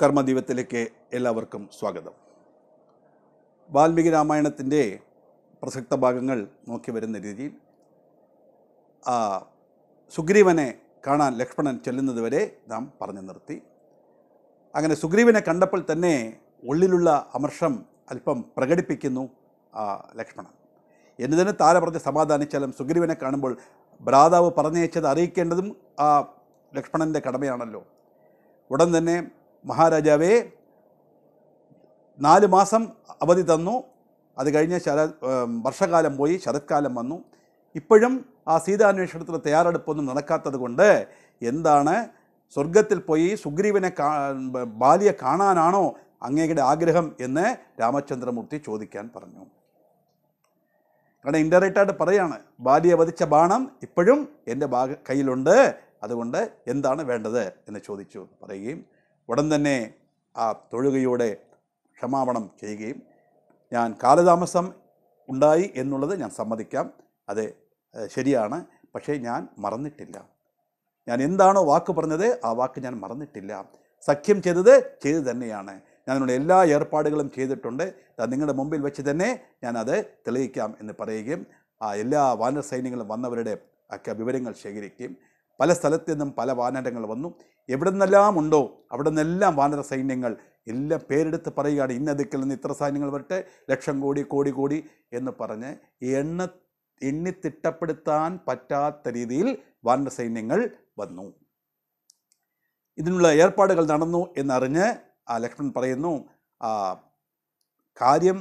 കർമ്മദീപത്തിലേക്ക് എല്ലാവർക്കും സ്വാഗതം വാൽമീകി രാമായണത്തിൻ്റെ പ്രസക്ത ഭാഗങ്ങൾ നോക്കി വരുന്ന രീതിയിൽ സുഗ്രീവനെ കാണാൻ ലക്ഷ്മണൻ ചെല്ലുന്നത് വരെ നാം പറഞ്ഞു നിർത്തി അങ്ങനെ സുഗ്രീവനെ കണ്ടപ്പോൾ തന്നെ ഉള്ളിലുള്ള അമർഷം അല്പം പ്രകടിപ്പിക്കുന്നു ലക്ഷ്മണൻ എന്നതിന് താര പറഞ്ഞ് സമാധാനിച്ചാലും സുഗ്രീവനെ കാണുമ്പോൾ ഭ്രാതാവ് പറഞ്ഞയച്ചത് അറിയിക്കേണ്ടതും ആ ലക്ഷ്മണൻ്റെ കടമയാണല്ലോ ഉടൻ തന്നെ മഹാരാജാവേ നാല് മാസം അവധി തന്നു അത് കഴിഞ്ഞ ശര വർഷകാലം പോയി ശരത്കാലം വന്നു ഇപ്പോഴും ആ സീതാന്വേഷണത്തിന് തയ്യാറെടുപ്പൊന്നും നടക്കാത്തത് കൊണ്ട് എന്താണ് സ്വർഗത്തിൽ പോയി സുഗ്രീവനെ കാ ബാലിയെ കാണാനാണോ അങ്ങയുടെ ആഗ്രഹം എന്ന് രാമചന്ദ്രമൂർത്തി ചോദിക്കാൻ പറഞ്ഞു കാരണം ഇൻഡയറക്റ്റായിട്ട് പറയാണ് ബാലിയെ വധിച്ച ബാണം ഇപ്പോഴും എൻ്റെ ഭാഗ കയ്യിലുണ്ട് അതുകൊണ്ട് എന്താണ് വേണ്ടത് എന്ന് ചോദിച്ചു പറയുകയും ഉടൻ തന്നെ ആ തൊഴുകയോടെ ക്ഷമാപണം ചെയ്യുകയും ഞാൻ കാലതാമസം ഉണ്ടായി എന്നുള്ളത് ഞാൻ സമ്മതിക്കാം അത് ശരിയാണ് പക്ഷേ ഞാൻ മറന്നിട്ടില്ല ഞാൻ എന്താണോ വാക്ക് പറഞ്ഞത് ആ വാക്ക് ഞാൻ മറന്നിട്ടില്ല സഖ്യം ചെയ്തത് ചെയ്തു തന്നെയാണ് ഞാൻ അതിനുള്ള എല്ലാ ഏർപ്പാടുകളും ചെയ്തിട്ടുണ്ട് നിങ്ങളുടെ മുമ്പിൽ വെച്ച് തന്നെ ഞാനത് തെളിയിക്കാം എന്ന് പറയുകയും ആ എല്ലാ വാനർ സൈന്യങ്ങളും വന്നവരുടെ ഒക്കെ വിവരങ്ങൾ ശേഖരിക്കുകയും പല സ്ഥലത്തു നിന്നും പല വാനരങ്ങൾ വന്നു എവിടെ നിന്നെല്ലാം ഉണ്ടോ അവിടെ നിന്നെല്ലാം വാനര സൈന്യങ്ങൾ എല്ലാം പേരെടുത്ത് പറയുകയാണ് ഇന്ന ദിക്കിൽ നിന്ന് ഇത്ര സൈന്യങ്ങൾ വരട്ടെ ലക്ഷം കോടി കോടി കോടി എന്ന് പറഞ്ഞ് എണ്ണ എണ്ണി തിട്ടപ്പെടുത്താൻ പറ്റാത്ത രീതിയിൽ വാനര സൈന്യങ്ങൾ വന്നു ഇതിനുള്ള ഏർപ്പാടുകൾ നടന്നു എന്നറിഞ്ഞ് ആ ലക്ഷ്മൺ പറയുന്നു ആ കാര്യം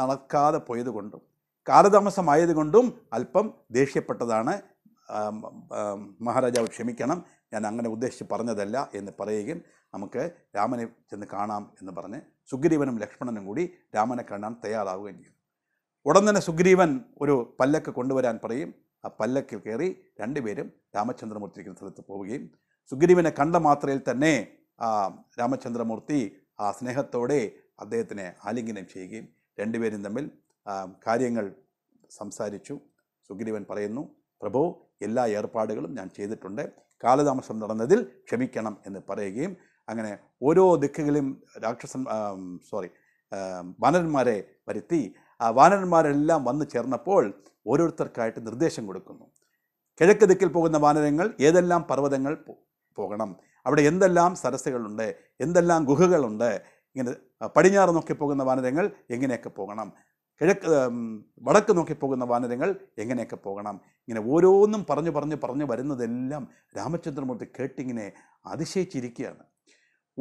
നടക്കാതെ പോയതുകൊണ്ടും കാലതാമസമായതുകൊണ്ടും അല്പം ദേഷ്യപ്പെട്ടതാണ് മഹാരാജാവ് ക്ഷമിക്കണം ഞാൻ അങ്ങനെ ഉദ്ദേശിച്ച് പറഞ്ഞതല്ല എന്ന് പറയുകയും നമുക്ക് രാമനെ ചെന്ന് കാണാം എന്ന് പറഞ്ഞ് സുഗ്രീവനും ലക്ഷ്മണനും കൂടി രാമനെ കാണാൻ തയ്യാറാവുകയും ചെയ്യും ഉടൻ തന്നെ സുഗ്രീവൻ ഒരു പല്ലക്ക് കൊണ്ടുവരാൻ പറയും ആ പല്ലക്കിൽ കയറി രണ്ടുപേരും രാമചന്ദ്രമൂർത്തി ഇരിക്കുന്ന സ്ഥലത്ത് പോവുകയും സുഗ്രീവനെ കണ്ട മാത്രയിൽ തന്നെ ആ രാമചന്ദ്രമൂർത്തി ആ സ്നേഹത്തോടെ അദ്ദേഹത്തിനെ ആലിംഗനം ചെയ്യുകയും രണ്ടുപേരും തമ്മിൽ കാര്യങ്ങൾ സംസാരിച്ചു സുഗ്രീവൻ പറയുന്നു പ്രഭോ എല്ലാ ഏർപ്പാടുകളും ഞാൻ ചെയ്തിട്ടുണ്ട് കാലതാമസം നടന്നതിൽ ക്ഷമിക്കണം എന്ന് പറയുകയും അങ്ങനെ ഓരോ ദിക്കുകളിലും രാക്ഷസൻ സോറി വാനരന്മാരെ വരുത്തി ആ വാനരന്മാരെല്ലാം വന്നു ചേർന്നപ്പോൾ ഓരോരുത്തർക്കായിട്ട് നിർദ്ദേശം കൊടുക്കുന്നു കിഴക്ക് ദിക്കിൽ പോകുന്ന വാനരങ്ങൾ ഏതെല്ലാം പർവ്വതങ്ങൾ പോകണം അവിടെ എന്തെല്ലാം സരസ്സുകളുണ്ട് എന്തെല്ലാം ഗുഹകളുണ്ട് ഇങ്ങനെ പടിഞ്ഞാറ് നോക്കി പോകുന്ന വാനരങ്ങൾ എങ്ങനെയൊക്കെ പോകണം കിഴക്ക് വടക്ക് നോക്കി പോകുന്ന വാനരങ്ങൾ എങ്ങനെയൊക്കെ പോകണം ഇങ്ങനെ ഓരോന്നും പറഞ്ഞു പറഞ്ഞു പറഞ്ഞു വരുന്നതെല്ലാം രാമചന്ദ്രമൂർത്തി കേട്ടിങ്ങനെ അതിശയിച്ചിരിക്കുകയാണ്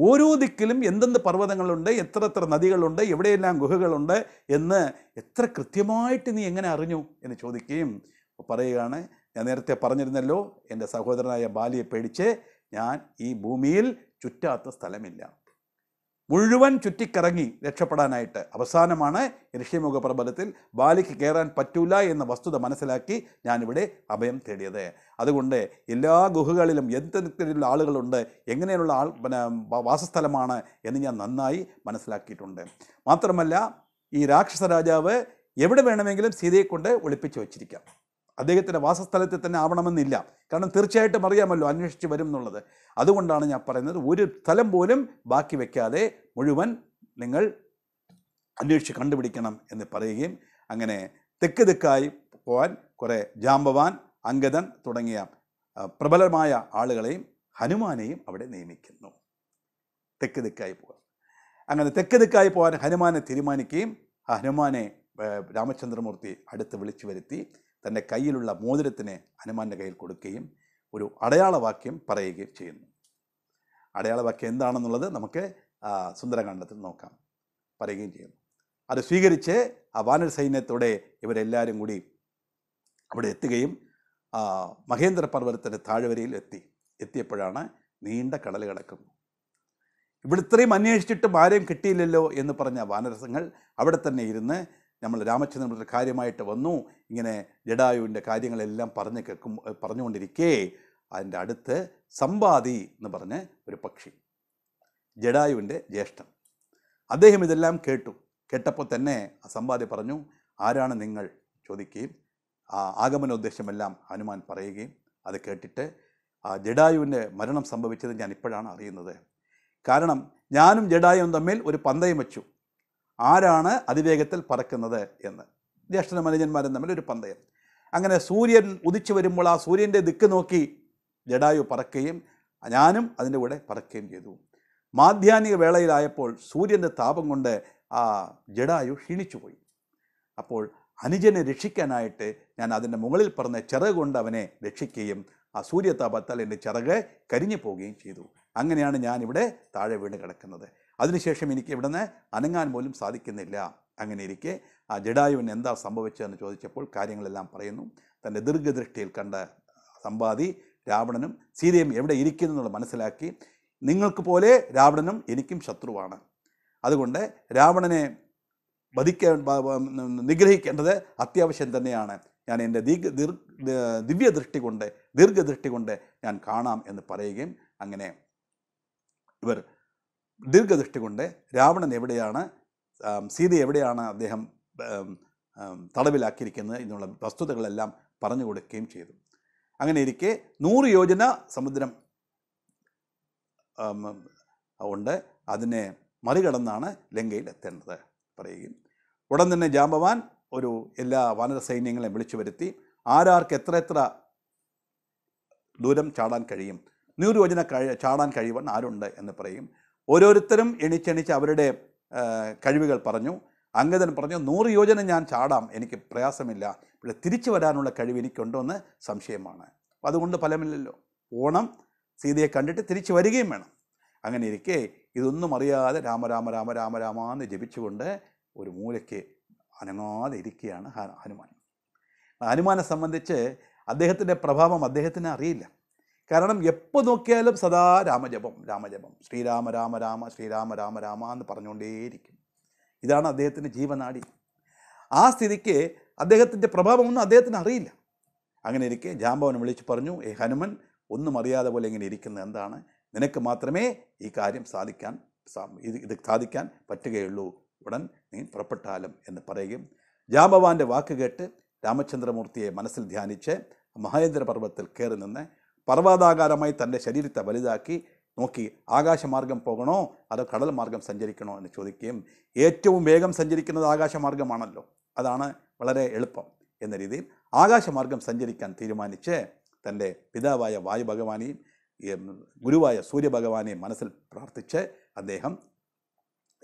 ഓരോ ദിക്കിലും എന്തെന്ത് പർവ്വതങ്ങളുണ്ട് എത്ര എത്ര നദികളുണ്ട് എവിടെയെല്ലാം ഗുഹകളുണ്ട് എന്ന് എത്ര കൃത്യമായിട്ട് നീ എങ്ങനെ അറിഞ്ഞു എന്ന് ചോദിക്കുകയും പറയുകയാണ് ഞാൻ നേരത്തെ പറഞ്ഞിരുന്നല്ലോ എൻ്റെ സഹോദരനായ ബാലിയെ പേടിച്ച് ഞാൻ ഈ ഭൂമിയിൽ ചുറ്റാത്ത സ്ഥലമില്ല മുഴുവൻ ചുറ്റിക്കറങ്ങി രക്ഷപ്പെടാനായിട്ട് അവസാനമാണ് ഋഷിമുഖ പ്രബലത്തിൽ ബാലിക്ക് കയറാൻ പറ്റൂല എന്ന വസ്തുത മനസ്സിലാക്കി ഞാനിവിടെ അഭയം തേടിയത് അതുകൊണ്ട് എല്ലാ ഗുഹകളിലും എന്തെങ്കിലും ആളുകളുണ്ട് എങ്ങനെയുള്ള ആൾ പിന്നെ വാസസ്ഥലമാണ് എന്ന് ഞാൻ നന്നായി മനസ്സിലാക്കിയിട്ടുണ്ട് മാത്രമല്ല ഈ രാക്ഷസ രാജാവ് എവിടെ വേണമെങ്കിലും സീതയെക്കൊണ്ട് കൊണ്ട് ഒളിപ്പിച്ചു വച്ചിരിക്കാം അദ്ദേഹത്തിൻ്റെ വാസസ്ഥലത്തിൽ തന്നെ ആവണമെന്നില്ല കാരണം തീർച്ചയായിട്ടും അറിയാമല്ലോ അന്വേഷിച്ച് വരും എന്നുള്ളത് അതുകൊണ്ടാണ് ഞാൻ പറയുന്നത് ഒരു സ്ഥലം പോലും ബാക്കി വയ്ക്കാതെ മുഴുവൻ നിങ്ങൾ അന്വേഷിച്ച് കണ്ടുപിടിക്കണം എന്ന് പറയുകയും അങ്ങനെ തെക്ക് തെക്കായി പോകാൻ കുറേ ജാമ്പവാൻ അങ്കദൻ തുടങ്ങിയ പ്രബലമായ ആളുകളെയും ഹനുമാനെയും അവിടെ നിയമിക്കുന്നു തെക്ക് തെക്കായി പോകാൻ അങ്ങനെ തെക്ക് തെക്കായി പോകാൻ ഹനുമാനെ തീരുമാനിക്കുകയും ആ ഹനുമാനെ രാമചന്ദ്രമൂർത്തി അടുത്ത് വിളിച്ചു വരുത്തി തൻ്റെ കയ്യിലുള്ള മോതിരത്തിനെ ഹനുമാൻ്റെ കയ്യിൽ കൊടുക്കുകയും ഒരു അടയാളവാക്യം പറയുകയും ചെയ്യുന്നു അടയാളവാക്യം എന്താണെന്നുള്ളത് നമുക്ക് സുന്ദരകാണ്ഡത്തിൽ നോക്കാം പറയുകയും ചെയ്യുന്നു അത് സ്വീകരിച്ച് ആ വാനർ സൈന്യത്തോടെ ഇവരെല്ലാവരും കൂടി അവിടെ എത്തുകയും മഹേന്ദ്ര പർവ്വതത്തിൻ്റെ താഴ്വരയിൽ എത്തി എത്തിയപ്പോഴാണ് നീണ്ട കടൽ കിടക്കുന്നു ഇവിടെ ഇത്രയും അന്വേഷിച്ചിട്ടും ആരെയും കിട്ടിയില്ലല്ലോ എന്ന് പറഞ്ഞ വാനരസങ്ങൾ അവിടെ തന്നെ ഇരുന്ന് നമ്മൾ രാമചന്ദ്രപുരത്തിൽ കാര്യമായിട്ട് വന്നു ഇങ്ങനെ ജഡായുവിൻ്റെ കാര്യങ്ങളെല്ലാം പറഞ്ഞ് കേൾക്കും പറഞ്ഞുകൊണ്ടിരിക്കേ അതിൻ്റെ അടുത്ത് സമ്പാദി എന്ന് പറഞ്ഞ ഒരു പക്ഷി ജഡായുവിൻ്റെ ജ്യേഷ്ഠൻ അദ്ദേഹം ഇതെല്ലാം കേട്ടു കേട്ടപ്പോൾ തന്നെ ആ സമ്പാദി പറഞ്ഞു ആരാണ് നിങ്ങൾ ചോദിക്കുകയും ആ ആഗമനോദ്ദേശമെല്ലാം ഹനുമാൻ പറയുകയും അത് കേട്ടിട്ട് ആ ജഡായുവിൻ്റെ മരണം സംഭവിച്ചത് ഞാൻ ഇപ്പോഴാണ് അറിയുന്നത് കാരണം ഞാനും ജഡായുവും തമ്മിൽ ഒരു പന്തയം വെച്ചു ആരാണ് അതിവേഗത്തിൽ പറക്കുന്നത് എന്ന് ജ്യേഷ്ഠ മനുജന്മാരും തമ്മിൽ ഒരു പന്തയം അങ്ങനെ സൂര്യൻ ഉദിച്ചു വരുമ്പോൾ ആ സൂര്യൻ്റെ ദിക്ക് നോക്കി ജഡായു പറക്കുകയും ഞാനും അതിൻ്റെ കൂടെ പറക്കുകയും ചെയ്തു മാധ്യാനിക വേളയിലായപ്പോൾ സൂര്യൻ്റെ താപം കൊണ്ട് ആ ജഡായു ക്ഷീണിച്ചുപോയി അപ്പോൾ അനുജനെ രക്ഷിക്കാനായിട്ട് ഞാൻ അതിൻ്റെ മുകളിൽ പറഞ്ഞ ചിറക് കൊണ്ട് അവനെ രക്ഷിക്കുകയും ആ സൂര്യതാപത്താൽ എൻ്റെ ചിറക് കരിഞ്ഞു പോവുകയും ചെയ്തു അങ്ങനെയാണ് ഞാനിവിടെ താഴെ വീണ് കിടക്കുന്നത് അതിനുശേഷം എനിക്ക് ഇവിടുന്ന് അനങ്ങാൻ പോലും സാധിക്കുന്നില്ല അങ്ങനെ ഇരിക്കെ ആ ജഡായുവിന് എന്താ സംഭവിച്ചതെന്ന് ചോദിച്ചപ്പോൾ കാര്യങ്ങളെല്ലാം പറയുന്നു തൻ്റെ ദീർഘദൃഷ്ടിയിൽ കണ്ട സമ്പാദി രാവണനും സീതയും എവിടെ ഇരിക്കുന്നു എന്നുള്ളത് മനസ്സിലാക്കി നിങ്ങൾക്ക് പോലെ രാവണനും എനിക്കും ശത്രുവാണ് അതുകൊണ്ട് രാവണനെ വധിക്ക നിഗ്രഹിക്കേണ്ടത് അത്യാവശ്യം തന്നെയാണ് ഞാൻ എൻ്റെ ദീർഘ ദീർ ദിവ്യദൃഷ്ടി കൊണ്ട് ദീർഘദൃഷ്ടി കൊണ്ട് ഞാൻ കാണാം എന്ന് പറയുകയും അങ്ങനെ ഇവർ ദീർഘദൃഷ്ടി കൊണ്ട് രാവണൻ എവിടെയാണ് സീത എവിടെയാണ് അദ്ദേഹം തടവിലാക്കിയിരിക്കുന്നത് എന്നുള്ള വസ്തുതകളെല്ലാം പറഞ്ഞു കൊടുക്കുകയും ചെയ്തു അങ്ങനെ ഇരിക്കെ നൂറ് യോജന സമുദ്രം ഉണ്ട് അതിനെ മറികടന്നാണ് ലങ്കയിൽ എത്തേണ്ടത് പറയുകയും ഉടൻ തന്നെ ജാമ്പവാൻ ഒരു എല്ലാ വാനര സൈന്യങ്ങളെയും വിളിച്ചു വരുത്തി ആരാർക്ക് എത്ര എത്ര ദൂരം ചാടാൻ കഴിയും നൂറ് യോജന കഴി ചാടാൻ കഴിയുവാൻ ആരുണ്ട് എന്ന് പറയും ഓരോരുത്തരും എണിച്ചെണിച്ച് അവരുടെ കഴിവുകൾ പറഞ്ഞു അംഗതൻ പറഞ്ഞു നൂറ് യോജനം ഞാൻ ചാടാം എനിക്ക് പ്രയാസമില്ല ഇവിടെ തിരിച്ചു വരാനുള്ള കഴിവ് എന്ന് സംശയമാണ് അപ്പോൾ അതുകൊണ്ട് ഫലമില്ലല്ലോ ഓണം സീതയെ കണ്ടിട്ട് തിരിച്ചു വരികയും വേണം അങ്ങനെ ഇരിക്കെ ഇതൊന്നും അറിയാതെ രാമ രാമ രാമ രാമ എന്ന് ജപിച്ചുകൊണ്ട് ഒരു മൂലയ്ക്ക് അനങ്ങാതെ ഇരിക്കുകയാണ് ഹനുമാൻ ഹനുമാനെ സംബന്ധിച്ച് അദ്ദേഹത്തിൻ്റെ പ്രഭാവം അദ്ദേഹത്തിന് അറിയില്ല കാരണം എപ്പോൾ നോക്കിയാലും സദാ രാമജപം രാമജപം ശ്രീരാമ രാമ രാമ ശ്രീരാമ രാമ രാമ എന്ന് പറഞ്ഞുകൊണ്ടേയിരിക്കും ഇതാണ് അദ്ദേഹത്തിൻ്റെ ജീവനാടി ആ സ്ഥിതിക്ക് അദ്ദേഹത്തിൻ്റെ പ്രഭാവമൊന്നും അദ്ദേഹത്തിന് അറിയില്ല അങ്ങനെ ഇരിക്കെ ജാംബവനെ വിളിച്ചു പറഞ്ഞു ഏ ഹനുമൻ ഒന്നും അറിയാതെ പോലെ ഇങ്ങനെ ഇരിക്കുന്നത് എന്താണ് നിനക്ക് മാത്രമേ ഈ കാര്യം സാധിക്കാൻ ഇത് ഇത് സാധിക്കാൻ പറ്റുകയുള്ളൂ ഉടൻ നീ പുറപ്പെട്ടാലും എന്ന് പറയുകയും ജാമ്പവാൻ്റെ വാക്ക് കേട്ട് രാമചന്ദ്രമൂർത്തിയെ മനസ്സിൽ ധ്യാനിച്ച് മഹേന്ദ്ര പർവ്വത്തിൽ കയറി നിന്ന് പർവ്വതാകാരമായി തൻ്റെ ശരീരത്തെ വലുതാക്കി നോക്കി ആകാശമാർഗം പോകണോ അതോ കടൽ മാർഗം സഞ്ചരിക്കണോ എന്ന് ചോദിക്കുകയും ഏറ്റവും വേഗം സഞ്ചരിക്കുന്നത് ആകാശമാർഗമാണല്ലോ അതാണ് വളരെ എളുപ്പം എന്ന രീതിയിൽ ആകാശമാർഗം സഞ്ചരിക്കാൻ തീരുമാനിച്ച് തൻ്റെ പിതാവായ വായു ഭഗവാനെയും ഗുരുവായ സൂര്യഭഗവാനെയും മനസ്സിൽ പ്രാർത്ഥിച്ച് അദ്ദേഹം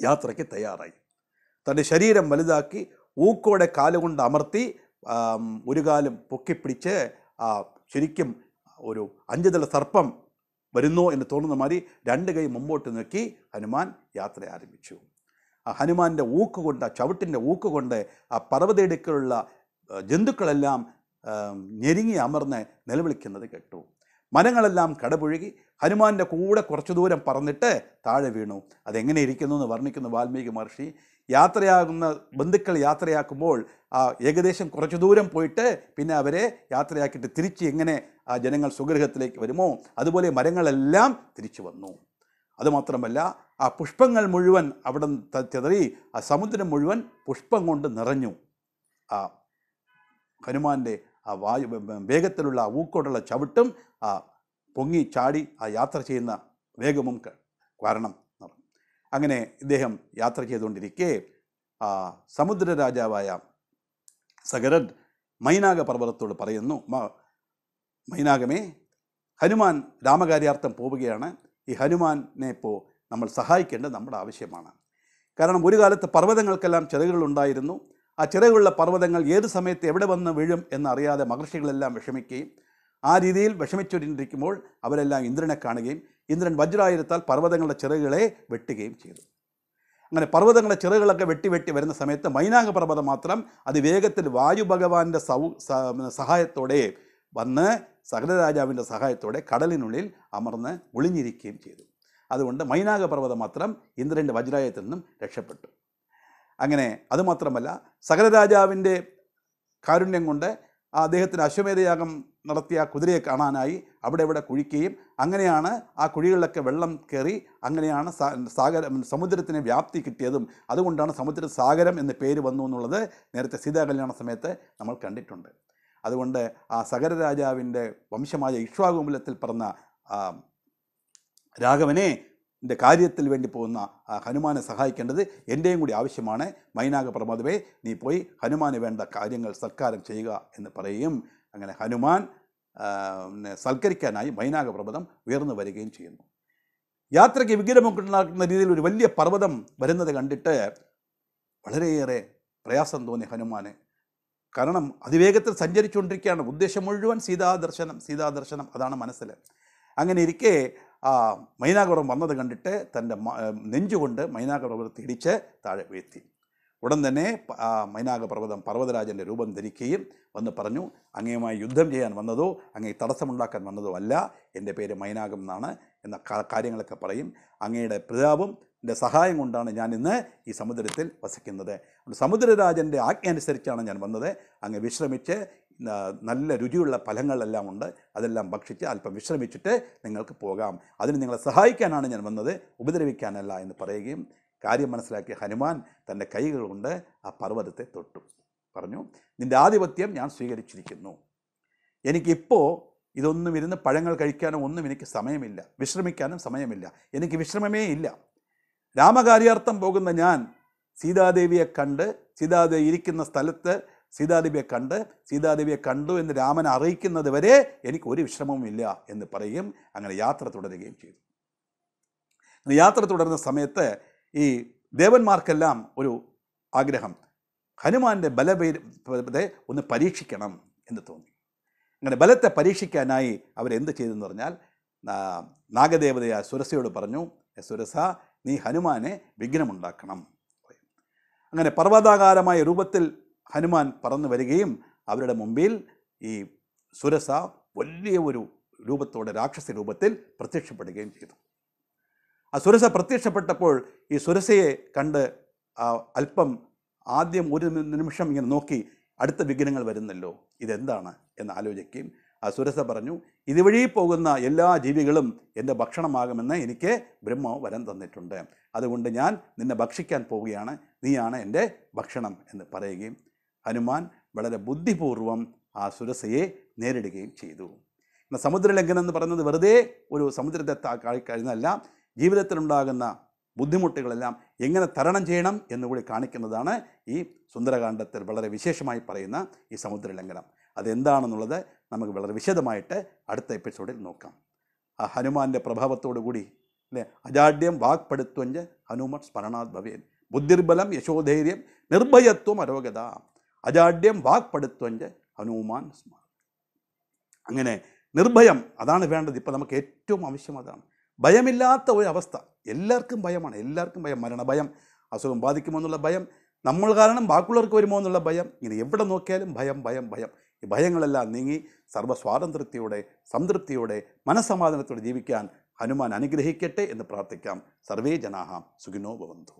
യാത്രയ്ക്ക് തയ്യാറായി തൻ്റെ ശരീരം വലുതാക്കി ഊക്കോടെ കാലുകൊണ്ട് അമർത്തി ഒരു കാലം പൊക്കിപ്പിടിച്ച് ശരിക്കും ഒരു അഞ്ചുതല സർപ്പം വരുന്നു എന്ന് തോന്നുന്ന മാതിരി രണ്ട് കൈ മുമ്പോട്ട് നീക്കി ഹനുമാൻ യാത്ര ആരംഭിച്ചു ആ ഹനുമാൻ്റെ ഊക്ക് കൊണ്ട് ആ ചവിട്ടിൻ്റെ ഊക്ക് കൊണ്ട് ആ പർവ്വതയിടുക്കിലുള്ള ജന്തുക്കളെല്ലാം ഞെരുങ്ങി അമർന്ന് നിലവിളിക്കുന്നത് കേട്ടു മരങ്ങളെല്ലാം കടപുഴുകി ഹനുമാൻ്റെ കൂടെ കുറച്ചു ദൂരം പറന്നിട്ട് താഴെ വീണു അതെങ്ങനെ ഇരിക്കുന്നു എന്ന് വർണ്ണിക്കുന്ന വാൽമീകി മഹർഷി യാത്രയാകുന്ന ബന്ധുക്കൾ യാത്രയാക്കുമ്പോൾ ആ ഏകദേശം കുറച്ചു ദൂരം പോയിട്ട് പിന്നെ അവരെ യാത്രയാക്കിയിട്ട് തിരിച്ച് എങ്ങനെ ആ ജനങ്ങൾ സ്വഗൃഹത്തിലേക്ക് വരുമോ അതുപോലെ മരങ്ങളെല്ലാം തിരിച്ചു വന്നു അതുമാത്രമല്ല ആ പുഷ്പങ്ങൾ മുഴുവൻ അവിടെ ചെതറി ആ സമുദ്രം മുഴുവൻ പുഷ്പം കൊണ്ട് നിറഞ്ഞു ആ ഹനുമാൻ്റെ ആ വായു വേഗത്തിലുള്ള ആ ഊക്കോടുള്ള ചവിട്ടും ആ പൊങ്ങി ചാടി ആ യാത്ര ചെയ്യുന്ന വേഗമും കാരണം നിറഞ്ഞു അങ്ങനെ ഇദ്ദേഹം യാത്ര ചെയ്തുകൊണ്ടിരിക്കെ ആ സമുദ്ര രാജാവായ സഗരദ് മൈനാക പർവ്വതത്തോട് പറയുന്നു മൈനാകമേ ഹനുമാൻ രാമകാര്യാർത്ഥം പോവുകയാണ് ഈ ഹനുമാനെ ഇപ്പോൾ നമ്മൾ സഹായിക്കേണ്ടത് നമ്മുടെ ആവശ്യമാണ് കാരണം ഒരു കാലത്ത് പർവ്വതങ്ങൾക്കെല്ലാം ചിറകുകളുണ്ടായിരുന്നു ആ ചിറകുള്ള പർവ്വതങ്ങൾ ഏത് സമയത്ത് എവിടെ വന്ന് വീഴും എന്നറിയാതെ മഹർഷികളെല്ലാം വിഷമിക്കുകയും ആ രീതിയിൽ വിഷമിച്ചുകൊണ്ടിരിക്കുമ്പോൾ അവരെല്ലാം ഇന്ദ്രനെ കാണുകയും ഇന്ദ്രൻ വജ്രായിരത്താൽ പർവ്വതങ്ങളുടെ ചിറകുകളെ വെട്ടുകയും ചെയ്തു അങ്ങനെ പർവ്വതങ്ങളുടെ ചിറകുകളൊക്കെ വെട്ടി വെട്ടി വരുന്ന സമയത്ത് മൈനാക പർവ്വതം മാത്രം അതിവേഗത്തിൽ വായു ഭഗവാന്റെ സൗ സഹായത്തോടെ വന്ന് സകലരാജാവിൻ്റെ സഹായത്തോടെ കടലിനുള്ളിൽ അമർന്ന് ഒളിഞ്ഞിരിക്കുകയും ചെയ്തു അതുകൊണ്ട് മൈനാകപർവ്വതം മാത്രം ഇന്ദ്രൻ്റെ വജ്രായത്തിൽ നിന്നും രക്ഷപ്പെട്ടു അങ്ങനെ അതുമാത്രമല്ല സകലരാജാവിൻ്റെ കാരുണ്യം കൊണ്ട് ആ അദ്ദേഹത്തിന് അശ്വമേധയാഗം നടത്തിയ കുതിരയെ കാണാനായി അവിടെ ഇവിടെ കുഴിക്കുകയും അങ്ങനെയാണ് ആ കുഴികളിലൊക്കെ വെള്ളം കയറി അങ്ങനെയാണ് സാഗരം സമുദ്രത്തിന് വ്യാപ്തി കിട്ടിയതും അതുകൊണ്ടാണ് സമുദ്ര സാഗരം എന്ന പേര് വന്നു എന്നുള്ളത് നേരത്തെ സീതാകല്യാണ സമയത്ത് നമ്മൾ കണ്ടിട്ടുണ്ട് അതുകൊണ്ട് ആ സകര രാജാവിൻ്റെ വംശമായ ഇഷ്വാകുമുലത്തിൽ പിറന്ന രാഘവനെ എൻ്റെ കാര്യത്തിൽ വേണ്ടി പോകുന്ന ഹനുമാനെ സഹായിക്കേണ്ടത് എൻ്റെയും കൂടി ആവശ്യമാണ് മൈനാഗ പ്രമാദവേ നീ പോയി ഹനുമാന് വേണ്ട കാര്യങ്ങൾ സൽക്കാരം ചെയ്യുക എന്ന് പറയും അങ്ങനെ ഹനുമാൻ സൽക്കരിക്കാനായി മൈനാഗ പർവ്വതം ഉയർന്നു വരികയും ചെയ്യുന്നു യാത്രയ്ക്ക് വിഗ്രഹമുണ്ടാക്കുന്ന രീതിയിൽ ഒരു വലിയ പർവ്വതം വരുന്നത് കണ്ടിട്ട് വളരെയേറെ പ്രയാസം തോന്നി ഹനുമാനെ കാരണം അതിവേഗത്തിൽ സഞ്ചരിച്ചുകൊണ്ടിരിക്കുകയാണ് ഉദ്ദേശം മുഴുവൻ സീതാദർശനം സീതാദർശനം അതാണ് മനസ്സിൽ അങ്ങനെ ഇരിക്കെ ആ മൈനാകുറം വന്നത് കണ്ടിട്ട് തൻ്റെ നെഞ്ചുകൊണ്ട് മൈനാകുറവർ ഇടിച്ച് താഴെ വീഴ്ത്തി ഉടൻ തന്നെ മൈനാക പർവ്വതം പർവ്വതരാജൻ്റെ രൂപം ധരിക്കുകയും വന്ന് പറഞ്ഞു അങ്ങയുമായി യുദ്ധം ചെയ്യാൻ വന്നതോ അങ്ങേ തടസ്സമുണ്ടാക്കാൻ വന്നതോ അല്ല എൻ്റെ പേര് മൈനാകം എന്നാണ് എന്ന കാര്യങ്ങളൊക്കെ പറയും അങ്ങയുടെ പിതാവും എൻ്റെ സഹായം കൊണ്ടാണ് ഞാൻ ഇന്ന് ഈ സമുദ്രത്തിൽ വസിക്കുന്നത് സമുദ്രരാജൻ്റെ ആജ്ഞ അനുസരിച്ചാണ് ഞാൻ വന്നത് അങ്ങ് വിശ്രമിച്ച് നല്ല രുചിയുള്ള ഫലങ്ങളെല്ലാം ഉണ്ട് അതെല്ലാം ഭക്ഷിച്ച് അല്പം വിശ്രമിച്ചിട്ട് നിങ്ങൾക്ക് പോകാം അതിന് നിങ്ങളെ സഹായിക്കാനാണ് ഞാൻ വന്നത് ഉപദ്രവിക്കാനല്ല എന്ന് പറയുകയും കാര്യം മനസ്സിലാക്കിയ ഹനുമാൻ തൻ്റെ കൈകൾ കൊണ്ട് ആ പർവ്വതത്തെ തൊട്ടു പറഞ്ഞു നിൻ്റെ ആധിപത്യം ഞാൻ സ്വീകരിച്ചിരിക്കുന്നു എനിക്കിപ്പോൾ ഇതൊന്നും ഇരുന്ന് പഴങ്ങൾ കഴിക്കാനോ ഒന്നും എനിക്ക് സമയമില്ല വിശ്രമിക്കാനും സമയമില്ല എനിക്ക് വിശ്രമമേ ഇല്ല രാമകാര്യാർത്ഥം പോകുന്ന ഞാൻ സീതാദേവിയെ കണ്ട് സീതാദേവി ഇരിക്കുന്ന സ്ഥലത്ത് സീതാദേവിയെ കണ്ട് സീതാദേവിയെ കണ്ടു എന്ന് രാമൻ അറിയിക്കുന്നത് വരെ എനിക്ക് ഒരു വിശ്രമവും ഇല്ല എന്ന് പറയും അങ്ങനെ യാത്ര തുടരുകയും ചെയ്തു യാത്ര തുടരുന്ന സമയത്ത് ഈ ദേവന്മാർക്കെല്ലാം ഒരു ആഗ്രഹം ഹനുമാന്റെ ബലപേ ഒന്ന് പരീക്ഷിക്കണം എന്ന് തോന്നി അങ്ങനെ ബലത്തെ പരീക്ഷിക്കാനായി അവരെന്ത് ചെയ്തെന്ന് പറഞ്ഞാൽ നാഗദേവതയായ സുരസയോട് പറഞ്ഞു സുരസ നീ ഹനുമാനെ വിഘ്നമുണ്ടാക്കണം അങ്ങനെ പർവ്വതാകാരമായ രൂപത്തിൽ ഹനുമാൻ പറന്നു വരികയും അവരുടെ മുമ്പിൽ ഈ സുരസ വലിയ ഒരു രൂപത്തോടെ രാക്ഷസ രൂപത്തിൽ പ്രത്യക്ഷപ്പെടുകയും ചെയ്തു ആ സുരസ പ്രത്യക്ഷപ്പെട്ടപ്പോൾ ഈ സുരസയെ കണ്ട് അല്പം ആദ്യം ഒരു നിമിഷം ഇങ്ങനെ നോക്കി അടുത്ത വിഘ്നങ്ങൾ വരുന്നല്ലോ ഇതെന്താണ് എന്ന് ആലോചിക്കുകയും അസുരസ പറഞ്ഞു ഇതുവഴി പോകുന്ന എല്ലാ ജീവികളും എൻ്റെ ഭക്ഷണമാകുമെന്ന് എനിക്ക് ബ്രഹ്മ വരം തന്നിട്ടുണ്ട് അതുകൊണ്ട് ഞാൻ നിന്നെ ഭക്ഷിക്കാൻ പോവുകയാണ് നീയാണ് എൻ്റെ ഭക്ഷണം എന്ന് പറയുകയും ഹനുമാൻ വളരെ ബുദ്ധിപൂർവം ആ സുരസയെ നേരിടുകയും ചെയ്തു എന്നാൽ സമുദ്രലംഘനം എന്ന് പറയുന്നത് വെറുതെ ഒരു സമുദ്രത്തെ കഴിഞ്ഞല്ല ജീവിതത്തിലുണ്ടാകുന്ന ബുദ്ധിമുട്ടുകളെല്ലാം എങ്ങനെ തരണം ചെയ്യണം എന്നുകൂടി കാണിക്കുന്നതാണ് ഈ സുന്ദരകാന്ഡത്തിൽ വളരെ വിശേഷമായി പറയുന്ന ഈ സമുദ്രലംഘനം അതെന്താണെന്നുള്ളത് നമുക്ക് വളരെ വിശദമായിട്ട് അടുത്ത എപ്പിസോഡിൽ നോക്കാം ആ ഹനുമാൻ്റെ പ്രഭാവത്തോടു കൂടി അല്ലേ അജാഡ്യം വാക്പടുത്വഞ്ച് ഹനുമാൻ സ്മരണാത് ഭവേൻ ബുദ്ധിർബലം യശോധൈര്യം നിർഭയത്വം അരോഗത അജാഡ്യം വാക്പടുത്വഞ്ച് ഹനുമാൻ സ്മ അങ്ങനെ നിർഭയം അതാണ് വേണ്ടത് ഇപ്പോൾ നമുക്ക് ഏറ്റവും ആവശ്യം അതാണ് ഭയമില്ലാത്ത ഒരു അവസ്ഥ എല്ലാവർക്കും ഭയമാണ് എല്ലാവർക്കും ഭയം മരണഭയം അസുഖം ബാധിക്കുമോ എന്നുള്ള ഭയം നമ്മൾ കാരണം ബാക്കിയുള്ളവർക്ക് വരുമോ എന്നുള്ള ഭയം ഇങ്ങനെ എവിടെ നോക്കിയാലും ഭയം ഭയം ഭയം ഈ ഭയങ്ങളെല്ലാം നീങ്ങി സർവ്വസ്വാതന്ത്ര്യത്തിയോടെ സംതൃപ്തിയോടെ മനസ്സമാധാനത്തോടെ ജീവിക്കാൻ ഹനുമാൻ അനുഗ്രഹിക്കട്ടെ എന്ന് പ്രാർത്ഥിക്കാം സർവേ ജനാഹ സുഖിനോ ഭവന്തു